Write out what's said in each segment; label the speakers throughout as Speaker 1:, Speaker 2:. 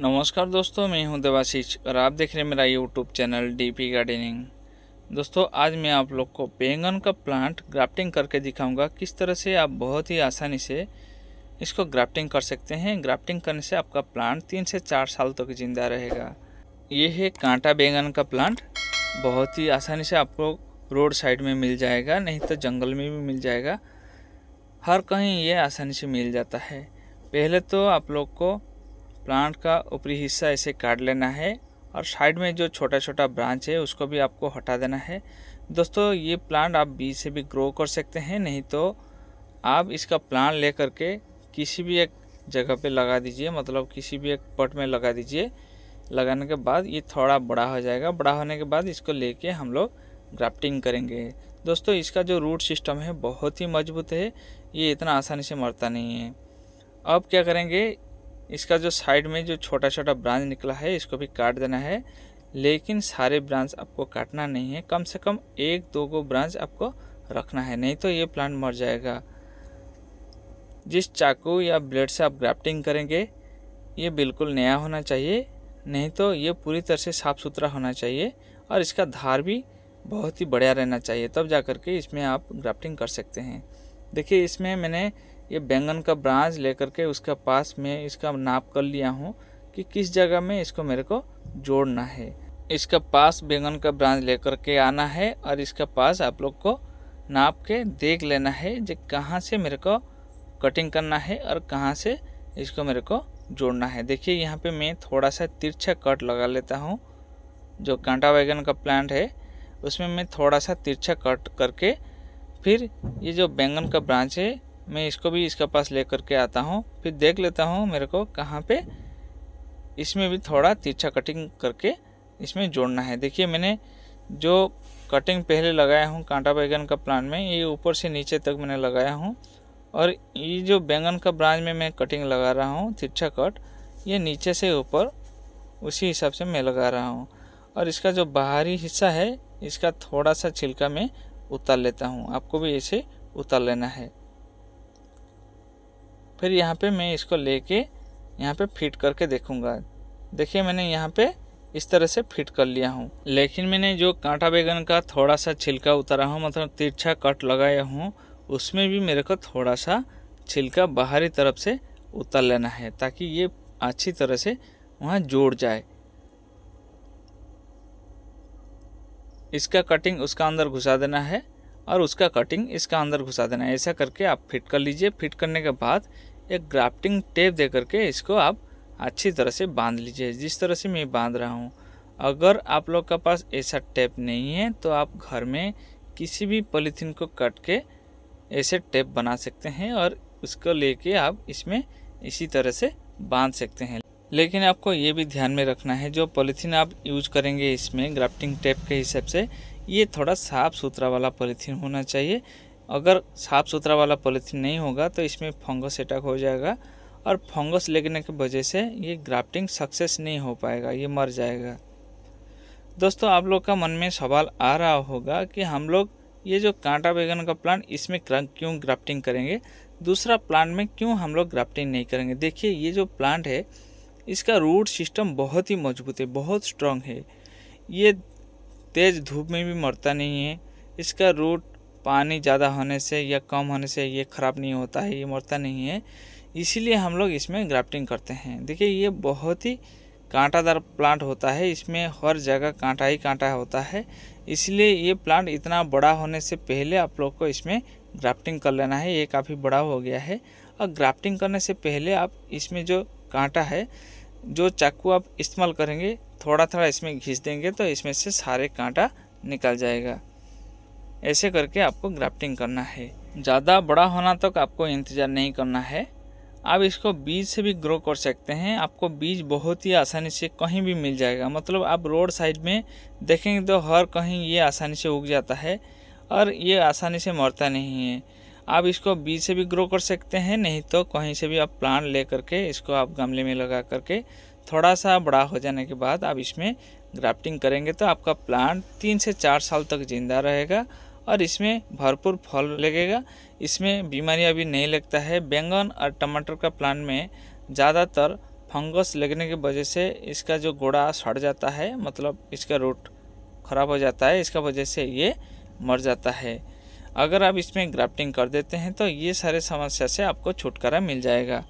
Speaker 1: नमस्कार दोस्तों मैं हूं देवाशीष और आप देख रहे हैं मेरा यूट्यूब चैनल डीपी गार्डनिंग दोस्तों आज मैं आप लोग को बैंगन का प्लांट ग्राफ्टिंग करके दिखाऊंगा किस तरह से आप बहुत ही आसानी से इसको ग्राफ्टिंग कर सकते हैं ग्राफ्टिंग करने से आपका प्लांट तीन से चार साल तक तो जिंदा रहेगा ये है कांटा बैंगन का प्लांट बहुत ही आसानी से आपको रोड साइड में मिल जाएगा नहीं तो जंगल में भी मिल जाएगा हर कहीं ये आसानी से मिल जाता है पहले तो आप लोग को प्लांट का ऊपरी हिस्सा ऐसे काट लेना है और साइड में जो छोटा छोटा ब्रांच है उसको भी आपको हटा देना है दोस्तों ये प्लांट आप बीज से भी ग्रो कर सकते हैं नहीं तो आप इसका प्लांट ले करके किसी भी एक जगह पे लगा दीजिए मतलब किसी भी एक पट में लगा दीजिए लगाने के बाद ये थोड़ा बड़ा हो जाएगा बड़ा होने के बाद इसको कर हम लोग ग्राफ्टिंग करेंगे दोस्तों इसका जो रूट सिस्टम है बहुत ही मजबूत है ये इतना आसानी से मरता नहीं है अब क्या करेंगे इसका जो साइड में जो छोटा छोटा ब्रांच निकला है इसको भी काट देना है लेकिन सारे ब्रांच आपको काटना नहीं है कम से कम एक दो गो ब्रांच आपको रखना है नहीं तो ये प्लांट मर जाएगा जिस चाकू या ब्लेड से आप ग्राफ्टिंग करेंगे ये बिल्कुल नया होना चाहिए नहीं तो ये पूरी तरह से साफ़ सुथरा होना चाहिए और इसका धार भी बहुत ही बढ़िया रहना चाहिए तब जा कर के इसमें आप ग्राफ्टिंग कर सकते हैं देखिए इसमें मैंने ये बैंगन का ब्रांच लेकर के उसका पास में इसका नाप कर लिया हूँ कि किस जगह में इसको मेरे को जोड़ना है इसका पास बैंगन का ब्रांच लेकर के आना है और इसका पास आप लोग को नाप के देख लेना है जो कहाँ से मेरे को कटिंग करना है और कहाँ से इसको मेरे को जोड़ना है देखिए यहाँ पे मैं थोड़ा सा तिरछा कट लगा लेता हूँ जो कांटा बैगन का प्लांट है उसमें मैं थोड़ा सा तिरछा कट करके फिर ये जो बैंगन का ब्रांच है मैं इसको भी इसके पास ले करके आता हूँ फिर देख लेता हूँ मेरे को कहाँ पे इसमें भी थोड़ा तिरछा कटिंग करके इसमें जोड़ना है देखिए मैंने जो कटिंग पहले लगाया हूँ कांटा बैगन का प्लान में ये ऊपर से नीचे तक मैंने लगाया हूँ और ये जो बैंगन का ब्रांच में मैं कटिंग लगा रहा हूँ तिरछा कट ये नीचे से ऊपर उसी हिसाब से मैं लगा रहा हूँ और इसका जो बाहरी हिस्सा है इसका थोड़ा सा छिलका मैं उतार लेता हूँ आपको भी ऐसे उतार लेना है फिर यहाँ पे मैं इसको लेके यहाँ पे फिट करके देखूँगा देखिए मैंने यहाँ पे इस तरह से फिट कर लिया हूँ लेकिन मैंने जो कांटा बैगन का थोड़ा सा छिलका उतारा हूँ मतलब तिरछा कट लगाया हूँ उसमें भी मेरे को थोड़ा सा छिलका बाहरी तरफ से उतर लेना है ताकि ये अच्छी तरह से वहाँ जोड़ जाए इसका कटिंग उसका अंदर घुसा देना है और उसका कटिंग इसका अंदर घुसा देना है ऐसा करके आप फिट कर लीजिए फिट करने के बाद एक ग्राफ्टिंग टेप दे करके इसको आप अच्छी तरह से बांध लीजिए जिस तरह से मैं बांध रहा हूँ अगर आप लोग के पास ऐसा टेप नहीं है तो आप घर में किसी भी पॉलीथीन को कट के ऐसे टेप बना सकते हैं और उसको लेके आप इसमें इसी तरह से बांध सकते हैं लेकिन आपको ये भी ध्यान में रखना है जो पॉलीथीन आप यूज करेंगे इसमें ग्राफ्टिंग टेप के हिसाब से ये थोड़ा साफ़ सुथरा वाला पॉलीथीन होना चाहिए अगर साफ़ सुथरा वाला पॉलीथीन नहीं होगा तो इसमें फंगस अटैक हो जाएगा और फंगस लगने की वजह से ये ग्राफ्टिंग सक्सेस नहीं हो पाएगा ये मर जाएगा दोस्तों आप लोग का मन में सवाल आ रहा होगा कि हम लोग ये जो कांटा बैगन का प्लांट इसमें क्यों ग्राफ्टिंग करेंगे दूसरा प्लांट में क्यों हम लोग ग्राफ्टिंग नहीं करेंगे देखिए ये जो प्लांट है इसका रूट सिस्टम बहुत ही मजबूत है बहुत स्ट्रांग है ये तेज़ धूप में भी मरता नहीं है इसका रूट पानी ज़्यादा होने से या कम होने से ये ख़राब नहीं होता है ये मरता नहीं है इसीलिए हम लोग इसमें ग्राफ्टिंग करते हैं देखिए ये बहुत ही कांटादार प्लांट होता है इसमें हर जगह कांटा ही कांटा होता है इसलिए ये प्लांट इतना बड़ा होने से पहले आप लोग को इसमें ग्राफ्टिंग कर लेना है ये काफ़ी बड़ा हो गया है और ग्राफ्टिंग करने से पहले आप इसमें जो कांटा है जो चाकू आप इस्तेमाल करेंगे थोड़ा थोड़ा इसमें घिस देंगे तो इसमें से सारे कांटा निकल जाएगा ऐसे करके आपको ग्राफ्टिंग करना है ज़्यादा बड़ा होना तक आपको इंतज़ार नहीं करना है आप इसको बीज से भी ग्रो कर सकते हैं आपको बीज बहुत ही आसानी से कहीं भी मिल जाएगा मतलब आप रोड साइड में देखेंगे तो हर कहीं ये आसानी से उग जाता है और ये आसानी से मरता नहीं है आप इसको बीज से भी ग्रो कर सकते हैं नहीं तो कहीं से भी आप प्लांट ले करके इसको आप गमले में लगा करके थोड़ा सा बड़ा हो जाने के बाद आप इसमें ग्राफ्टिंग करेंगे तो आपका प्लांट तीन से चार साल तक जिंदा रहेगा और इसमें भरपूर फल लगेगा इसमें बीमारी अभी नहीं लगता है बैंगन और टमाटर का प्लांट में ज़्यादातर फंगस लगने की वजह से इसका जो गोड़ा सड़ जाता है मतलब इसका रूट खराब हो जाता है इसका वजह से ये मर जाता है अगर आप इसमें ग्राफ्टिंग कर देते हैं तो ये सारे समस्या से आपको छुटकारा मिल जाएगा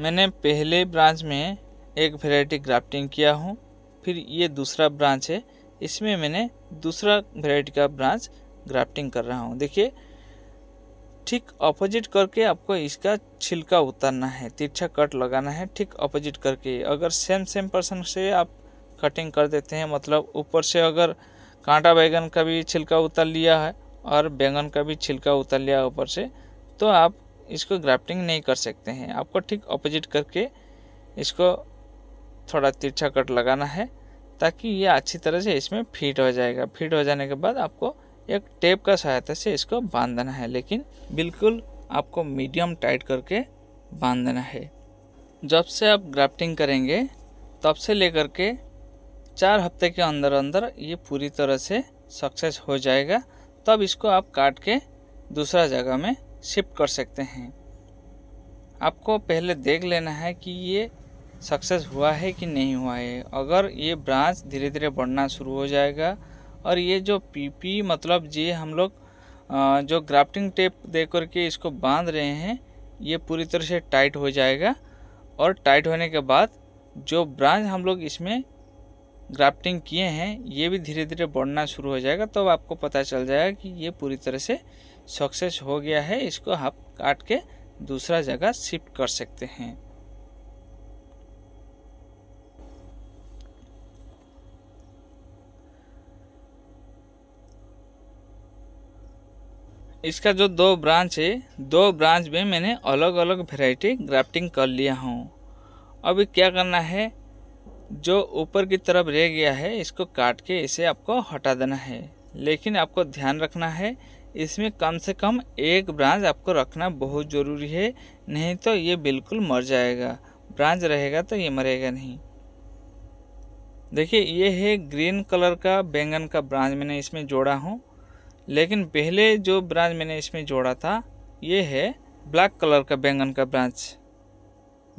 Speaker 1: मैंने पहले ब्रांच में एक वेराइटी ग्राफ्टिंग किया हूँ फिर ये दूसरा ब्रांच है इसमें मैंने दूसरा वेराइटी का ब्रांच ग्राफ्टिंग कर रहा हूँ देखिए ठीक अपोजिट करके आपको इसका छिलका उतारना है तिरछा कट लगाना है ठीक अपोजिट करके अगर सेम सेम पर्सन से आप कटिंग कर देते हैं मतलब ऊपर से अगर कांटा बैगन का भी छिलका उतार लिया है और बैंगन का भी छिलका उतार लिया ऊपर से तो आप इसको ग्राफ्टिंग नहीं कर सकते हैं आपको ठीक अपोजिट करके इसको थोड़ा तिरछा कट लगाना है ताकि ये अच्छी तरह से इसमें फिट हो जाएगा फिट हो जाने के बाद आपको एक टेप का सहायता से इसको बांधना है लेकिन बिल्कुल आपको मीडियम टाइट करके बांधना है जब से आप ग्राफ्टिंग करेंगे तब से लेकर के चार हफ्ते के अंदर अंदर ये पूरी तरह से सक्सेस हो जाएगा तब इसको आप काट के दूसरा जगह में शिफ्ट कर सकते हैं आपको पहले देख लेना है कि ये सक्सेस हुआ है कि नहीं हुआ है अगर ये ब्रांच धीरे धीरे बढ़ना शुरू हो जाएगा और ये जो पीपी मतलब ये हम लोग जो ग्राफ्टिंग टेप दे करके इसको बांध रहे हैं ये पूरी तरह से टाइट हो जाएगा और टाइट होने के बाद जो ब्रांच हम लोग इसमें ग्राफ्टिंग किए हैं ये भी धीरे धीरे बढ़ना शुरू हो जाएगा तो आपको पता चल जाएगा कि ये पूरी तरह से सक्सेस हो गया है इसको आप काट के दूसरा जगह शिफ्ट कर सकते हैं इसका जो दो ब्रांच है दो ब्रांच में मैंने अलग अलग वेराइटी ग्राफ्टिंग कर लिया हूँ अभी क्या करना है जो ऊपर की तरफ रह गया है इसको काट के इसे आपको हटा देना है लेकिन आपको ध्यान रखना है इसमें कम से कम एक ब्रांच आपको रखना बहुत ज़रूरी है नहीं तो ये बिल्कुल मर जाएगा ब्रांच रहेगा तो ये मरेगा नहीं देखिए ये है ग्रीन कलर का बैंगन का ब्रांच मैंने इसमें जोड़ा हूँ लेकिन पहले जो ब्रांच मैंने इसमें जोड़ा था ये है ब्लैक कलर का बैंगन का ब्रांच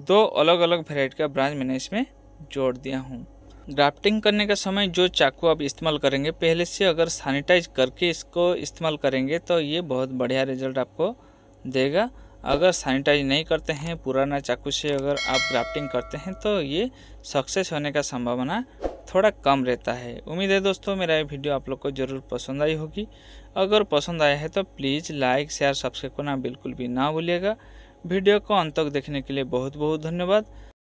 Speaker 1: दो अलग अलग वेराइटी का ब्रांच मैंने इसमें जोड़ दिया हूँ ग्राफ्टिंग करने का समय जो चाकू आप इस्तेमाल करेंगे पहले से अगर सैनिटाइज करके इसको इस्तेमाल करेंगे तो ये बहुत बढ़िया रिजल्ट आपको देगा अगर सैनिटाइज नहीं करते हैं पुराना चाकू से अगर आप ग्राफ्टिंग करते हैं तो ये सक्सेस होने का संभावना थोड़ा कम रहता है उम्मीद है दोस्तों मेरा ये वीडियो आप लोग को ज़रूर पसंद आई होगी अगर पसंद आया है तो प्लीज़ लाइक शेयर सब्सक्राइब करना बिल्कुल भी ना भूलिएगा वीडियो को अंत तक देखने के लिए बहुत बहुत धन्यवाद